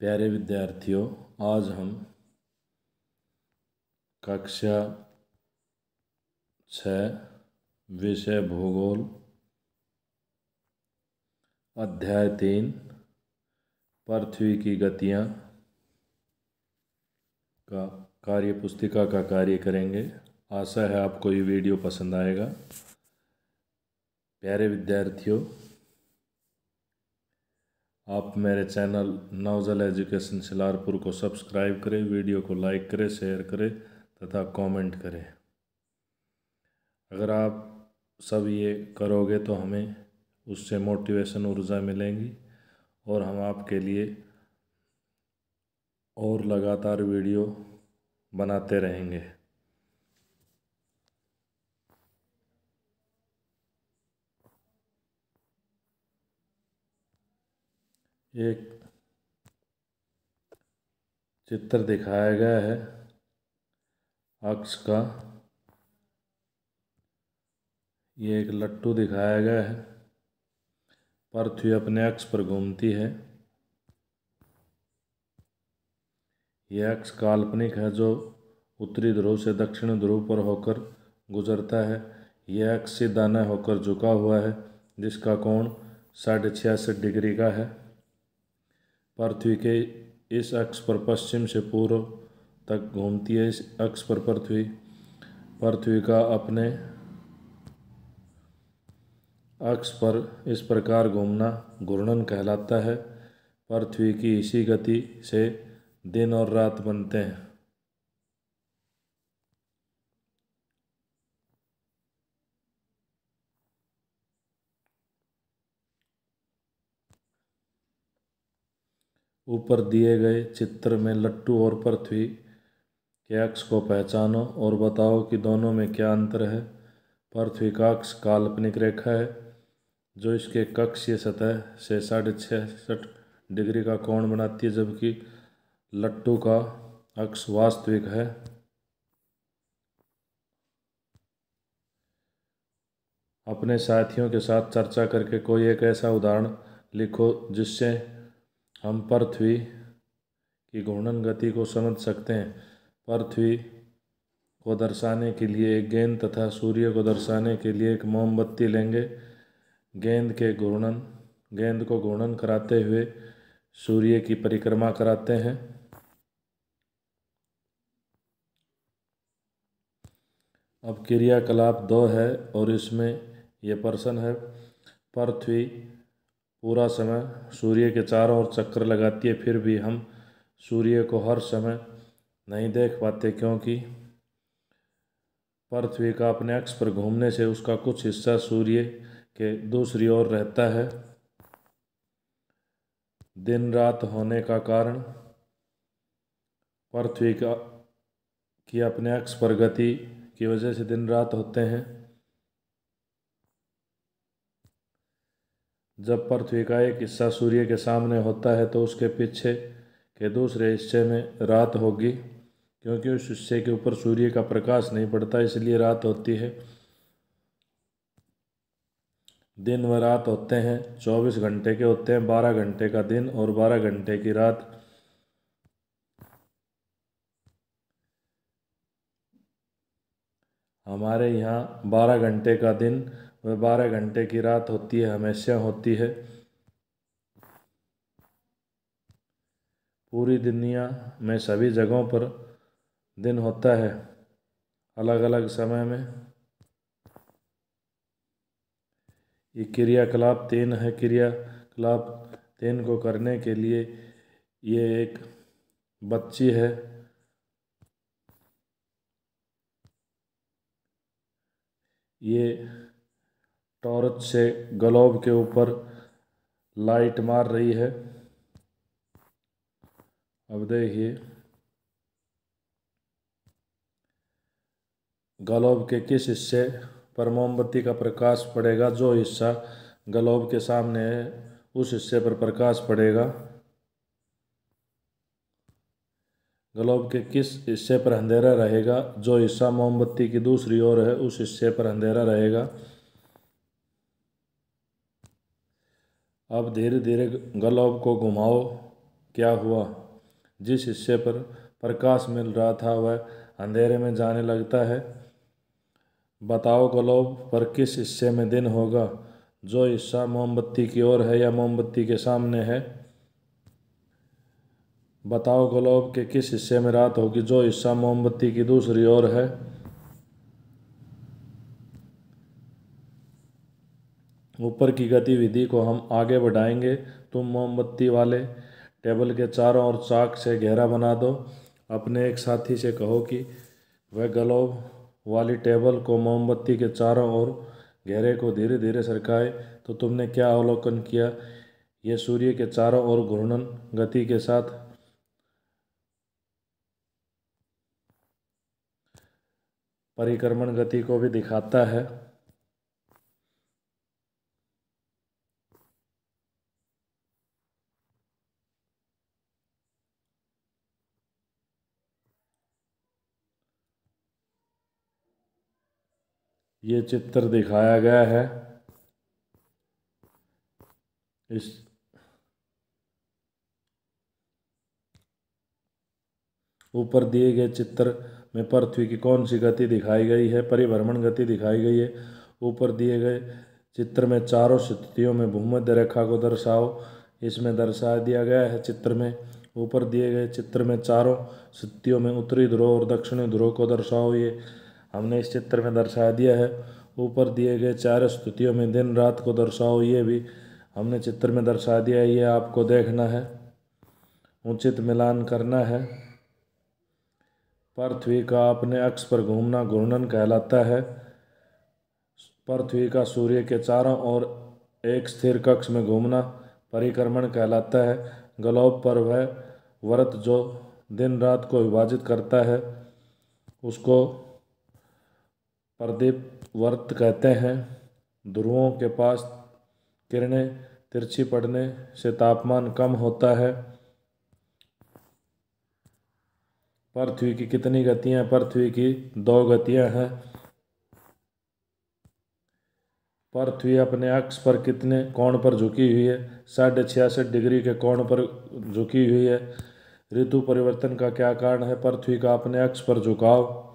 प्यारे विद्यार्थियों आज हम कक्षा छ विषय भूगोल अध्याय तीन पृथ्वी की गतियाँ का कार्य पुस्तिका का कार्य करेंगे आशा है आपको ये वीडियो पसंद आएगा प्यारे विद्यार्थियों आप मेरे चैनल नवजल एजुकेशन सिलारपुर को सब्सक्राइब करें वीडियो को लाइक करें शेयर करें तथा कमेंट करें अगर आप सब ये करोगे तो हमें उससे मोटिवेशन ऊर्जा मिलेंगी और हम आपके लिए और लगातार वीडियो बनाते रहेंगे एक चित्र दिखाया गया है अक्ष का ये एक लट्टू दिखाया गया है पृथ्वी अपने अक्ष पर घूमती है यह अक्ष काल्पनिक है जो उत्तरी ध्रुव से दक्षिण ध्रुव पर होकर गुजरता है यह अक्ष सीधा न होकर झुका हुआ है जिसका कोण साढ़े छियासठ डिग्री का है पृथ्वी के इस अक्ष पर पश्चिम से पूर्व तक घूमती है इस अक्ष पर पृथ्वी पृथ्वी का अपने अक्ष पर इस प्रकार घूमना घूर्णन कहलाता है पृथ्वी की इसी गति से दिन और रात बनते हैं ऊपर दिए गए चित्र में लट्टू और पृथ्वी के अक्ष को पहचानो और बताओ कि दोनों में क्या अंतर है पृथ्वी का अक्ष काल्पनिक रेखा है जो इसके कक्षीय सतह से साढ़े छसठ डिग्री का कोण बनाती है जबकि लट्टू का अक्ष वास्तविक है अपने साथियों के साथ चर्चा करके कोई एक ऐसा उदाहरण लिखो जिससे हम पृथ्वी की घूर्णन गति को समझ सकते हैं पृथ्वी को दर्शाने के लिए एक गेंद तथा सूर्य को दर्शाने के लिए एक मोमबत्ती लेंगे गेंद के घूर्णन गेंद को घूर्णन कराते हुए सूर्य की परिक्रमा कराते हैं अब क्रियाकलाप दो है और इसमें यह प्रश्न है पृथ्वी पूरा समय सूर्य के चारों ओर चक्कर लगाती है फिर भी हम सूर्य को हर समय नहीं देख पाते क्योंकि पृथ्वी का अपने अक्ष पर घूमने से उसका कुछ हिस्सा सूर्य के दूसरी ओर रहता है दिन रात होने का कारण पृथ्वी का की अपने अक्ष पर गति की वजह से दिन रात होते हैं जब पृथ्वी का एक हिस्सा सूर्य के सामने होता है तो उसके पीछे के दूसरे हिस्से में रात होगी क्योंकि उस हिस्से के ऊपर सूर्य का प्रकाश नहीं पड़ता इसलिए रात होती है दिन व रात होते हैं चौबीस घंटे के होते हैं बारह घंटे का दिन और बारह घंटे की रात हमारे यहाँ बारह घंटे का दिन वह बारह घंटे की रात होती है हमेशा होती है पूरी दुनिया में सभी जगहों पर दिन होता है अलग अलग समय में ये क्रियाकलाप तीन है क्रियाकलाप तीन को करने के लिए ये एक बच्ची है ये टॉर्च से ग्लोब के ऊपर लाइट मार रही है अब देखिए ग्लोब के किस हिस्से पर मोमबत्ती का प्रकाश पड़ेगा जो हिस्सा ग्लोब के सामने है उस हिस्से पर प्रकाश पड़ेगा ग्लोब के किस हिस्से पर अंधेरा रहेगा जो हिस्सा मोमबत्ती की दूसरी ओर है उस हिस्से पर अंधेरा रहेगा अब धीरे धीरे ग्लोब को घुमाओ क्या हुआ जिस हिस्से पर प्रकाश मिल रहा था वह अंधेरे में जाने लगता है बताओ ग्लोब पर किस हिस्से में दिन होगा जो हिस्सा मोमबत्ती की ओर है या मोमबत्ती के सामने है बताओ ग्लोब के किस हिस्से में रात होगी जो हिस्सा मोमबत्ती की दूसरी ओर है ऊपर की गतिविधि को हम आगे बढ़ाएंगे तुम मोमबत्ती वाले टेबल के चारों ओर चाक से घेरा बना दो अपने एक साथी से कहो कि वह ग्लोब वाली टेबल को मोमबत्ती के चारों ओर घेरे को धीरे धीरे सरकाए तो तुमने क्या अवलोकन किया यह सूर्य के चारों ओर घूर्णन गति के साथ परिक्रमण गति को भी दिखाता है ये चित्र दिखाया गया है इस ऊपर दिए गए चित्र में पृथ्वी की कौन सी गति दिखाई गई है परिभ्रमण गति दिखाई गई है ऊपर दिए गए चित्र में चारों स्थितियों में भूमध्य रेखा को दर्शाओ इसमें दर्शा दिया गया है चित्र में ऊपर दिए गए चित्र में चारों स्थितियों में उत्तरी ध्रुव और दक्षिणी ध्रुव को दर्शाओ ये हमने इस चित्र में दर्शा दिया है ऊपर दिए गए चार स्तुतियों में दिन रात को दर्शाओ ये भी हमने चित्र में दर्शा दिया है ये आपको देखना है उचित मिलान करना है पृथ्वी का अपने अक्ष पर घूमना घूर्णन कहलाता है पृथ्वी का सूर्य के चारों ओर एक स्थिर कक्ष में घूमना परिक्रमण कहलाता है गलोब पर वह व्रत जो दिन रात को विभाजित करता है उसको प्रदीप वर्त कहते हैं ध्रुवों के पास किरणें तिरछी पड़ने से तापमान कम होता है पृथ्वी की कितनी गतियां पृथ्वी की दो गतियां हैं पृथ्वी अपने अक्ष पर कितने कोण पर झुकी हुई है साढ़े छियासठ डिग्री के कोण पर झुकी हुई है ऋतु परिवर्तन का क्या कारण है पृथ्वी का अपने अक्ष पर झुकाव